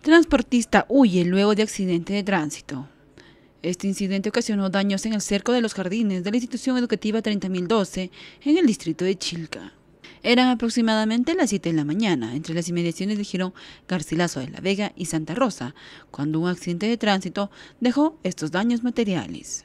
Transportista huye luego de accidente de tránsito. Este incidente ocasionó daños en el cerco de los jardines de la institución educativa 30012 en el distrito de Chilca. Eran aproximadamente las 7 de la mañana, entre las inmediaciones de giro Garcilaso de la Vega y Santa Rosa, cuando un accidente de tránsito dejó estos daños materiales.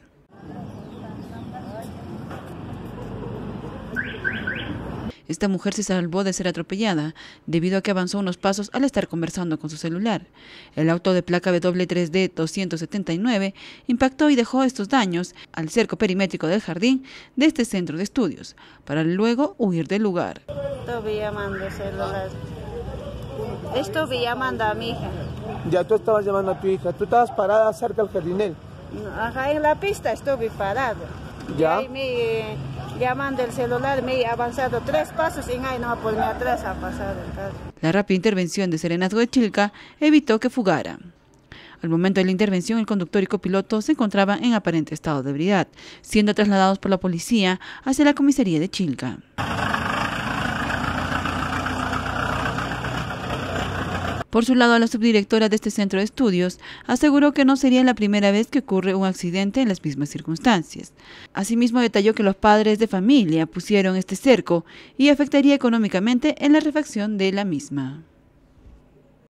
Esta mujer se salvó de ser atropellada, debido a que avanzó unos pasos al estar conversando con su celular. El auto de placa W3D 279 impactó y dejó estos daños al cerco perimétrico del jardín de este centro de estudios, para luego huir del lugar. Esto llamando a mi hija. Ya tú estabas llamando a tu hija. Tú estabas parada cerca del jardinel. Ajá, en la pista estuve parada. Y eh, celular, me he avanzado tres pasos y no atrás a pasar el La rápida intervención de Serenazgo de Chilca evitó que fugara. Al momento de la intervención, el conductor y copiloto se encontraban en aparente estado de ebriedad, siendo trasladados por la policía hacia la comisaría de Chilca. Por su lado, la subdirectora de este centro de estudios aseguró que no sería la primera vez que ocurre un accidente en las mismas circunstancias. Asimismo, detalló que los padres de familia pusieron este cerco y afectaría económicamente en la refacción de la misma.